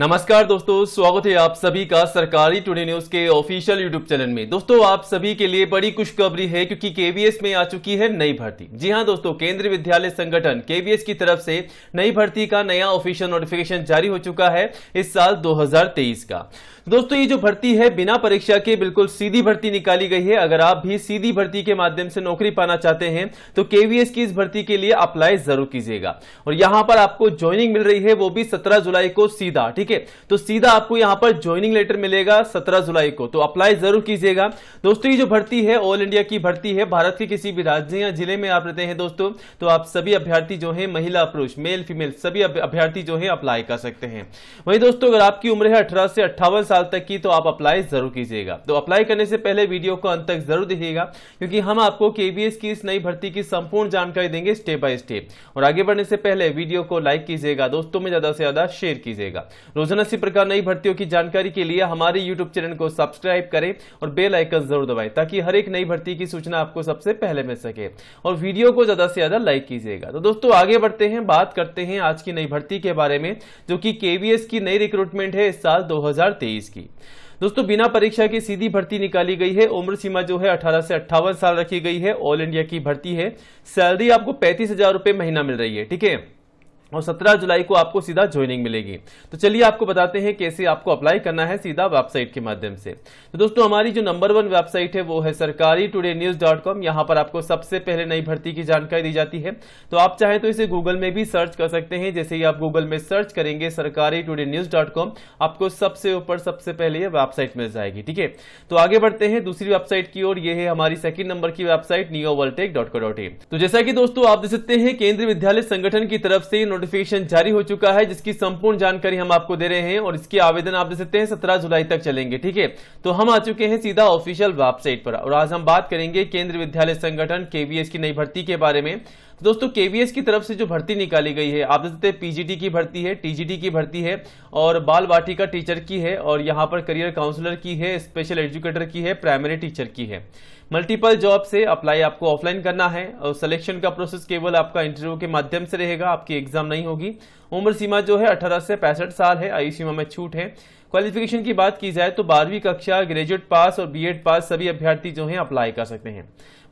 नमस्कार दोस्तों स्वागत है आप सभी का सरकारी टुडे न्यूज के ऑफिशियल यूट्यूब चैनल में दोस्तों आप सभी के लिए बड़ी खुशखबरी है क्योंकि केवीएस में आ चुकी है नई भर्ती जी हां दोस्तों केंद्रीय विद्यालय संगठन केवीएस की तरफ से नई भर्ती का नया ऑफिशियल नोटिफिकेशन जारी हो चुका है इस साल दो का दोस्तों ये जो भर्ती है बिना परीक्षा के बिल्कुल सीधी भर्ती निकाली गई है अगर आप भी सीधी भर्ती के माध्यम से नौकरी पाना चाहते हैं तो केवीएस की इस भर्ती के लिए अप्लाई जरूर कीजिएगा और यहां पर आपको ज्वाइनिंग मिल रही है वो भी सत्रह जुलाई को सीधा ठीक ठीक है तो सीधा आपको यहां पर ज्वाइनिंग लेटर मिलेगा सत्रह जुलाई को तो अप्लाई जरूर कीजिएगा दोस्तों ये जो भर्ती है ऑल इंडिया की भर्ती है भारत के किसी भी राज्य या जिले में आप रहते हैं दोस्तों तो आप सभी अभ्यर्थी जो है महिला पुरुष मेल फीमेल सभी अभ्यर्थी जो है अप्लाई कर सकते हैं वही दोस्तों अगर आपकी उम्र है अठारह से अट्ठावन साल तक की तो आप अप्लाई जरूर कीजिएगा तो अप्लाई करने से पहले वीडियो को अंत तक जरूर देखिएगा क्योंकि हम आपको केबीएस की इस नई भर्ती की संपूर्ण जानकारी देंगे स्टेप बाय स्टेप और आगे बढ़ने से पहले वीडियो को लाइक कीजिएगा दोस्तों में ज्यादा से ज्यादा शेयर कीजिएगा रोजाना इसी प्रकार नई भर्तियों की जानकारी के लिए हमारे यूट्यूब चैनल को सब्सक्राइब करें और बेल आइकन जरूर दबाएं ताकि हर एक नई भर्ती की सूचना आपको सबसे पहले मिल सके और वीडियो को ज्यादा से ज्यादा लाइक कीजिएगा तो दोस्तों आगे बढ़ते हैं बात करते हैं आज की नई भर्ती के बारे में जो की केवीएस की नई रिक्रूटमेंट है इस साल दो की दोस्तों बिना परीक्षा के सीधी भर्ती निकाली गई है उम्र सीमा जो है 18 से अट्ठावन साल रखी गई है ऑल इंडिया की भर्ती है सैलरी आपको पैंतीस हजार रूपये महीना मिल रही है ठीक है और 17 जुलाई को आपको सीधा ज्वाइनिंग मिलेगी तो चलिए आपको बताते हैं कैसे आपको अप्लाई करना है सीधा वेबसाइट के माध्यम से तो दोस्तों हमारी जो नंबर वन वेबसाइट है वो है सरकारी टूडे न्यूज डॉट कॉम यहाँ पर आपको सबसे पहले नई भर्ती की जानकारी दी जाती है तो आप चाहे तो इसे गूगल में भी सर्च कर सकते हैं जैसे ही आप गूगल में सर्च करेंगे सरकारी टूडे न्यूज डॉट कॉम आपको सबसे ऊपर सबसे पहले ये वेबसाइट मिल जाएगी ठीक है तो आगे बढ़ते हैं दूसरी वेबसाइट की ओर ये है हमारी सेकंड नंबर की वेबसाइट नियो तो जैसा कि दोस्तों आप देख सकते हैं केंद्रीय विद्यालय संगठन की तरफ से नोटिफिकेशन जारी हो चुका है जिसकी संपूर्ण जानकारी हम आपको दे रहे हैं और इसके आवेदन आप दे सकते हैं सत्रह जुलाई तक चलेंगे ठीक है तो हम आ चुके हैं सीधा ऑफिशियल वेबसाइट पर और आज हम बात करेंगे केंद्रीय विद्यालय संगठन केवीएस की नई भर्ती के बारे में तो दोस्तों केवीएस की तरफ से जो भर्ती निकाली गई है आप देख सकते हैं पीजीटी की भर्ती है टीजीटी की भर्ती है और बाल वाटिका टीचर की है और यहाँ पर करियर काउंसलर की है स्पेशल एजुकेटर की है प्राइमरी टीचर की है मल्टीपल जॉब से अप्लाई आपको ऑफलाइन करना है और सिलेक्शन का प्रोसेस केवल आपका इंटरव्यू के माध्यम से रहेगा आपकी एग्जाम नहीं होगी उम्र सीमा जो है 18 से पैंसठ साल है आयु सीमा में छूट है क्वालिफिकेशन की बात की जाए तो बारहवीं कक्षा ग्रेजुएट पास और बीएड पास सभी अभ्यर्थी जो हैं अप्लाई कर सकते हैं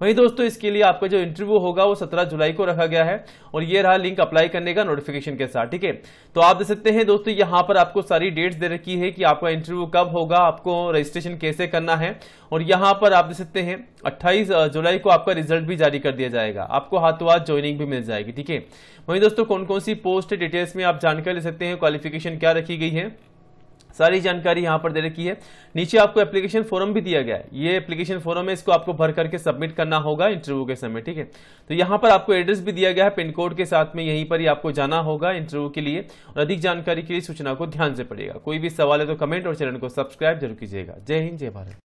वहीं दोस्तों इसके लिए आपका जो इंटरव्यू होगा वो 17 जुलाई को रखा गया है और ये रहा लिंक अप्लाई करने का नोटिफिकेशन के साथ ठीक है तो आप देख सकते हैं दोस्तों यहाँ पर आपको सारी डेट्स दे रखी है कि आपका इंटरव्यू कब होगा आपको रजिस्ट्रेशन कैसे करना है और यहाँ पर आप देख सकते हैं अट्ठाईस जुलाई को आपका रिजल्ट भी जारी कर दिया जाएगा आपको हाथों हाथ ज्वाइनिंग भी मिल जाएगी ठीक है वहीं दोस्तों कौन कौन सी पोस्ट डिटेल्स में आप जानकारी ले सकते हैं क्वालिफिकेशन क्या रखी गई है सारी जानकारी यहाँ पर दे रखी है नीचे आपको एप्लीकेशन फॉरम भी दिया गया है ये एप्लीकेशन फॉरम है इसको आपको भर करके सबमिट करना होगा इंटरव्यू के समय ठीक है तो यहाँ पर आपको एड्रेस भी दिया गया है पिन कोड के साथ में यहीं पर ही आपको जाना होगा इंटरव्यू के लिए और अधिक जानकारी के लिए सूचना को ध्यान से पड़ेगा कोई भी सवाल है तो कमेंट और चैनल को सब्सक्राइब जरूर कीजिएगा जय हिंद जय भारत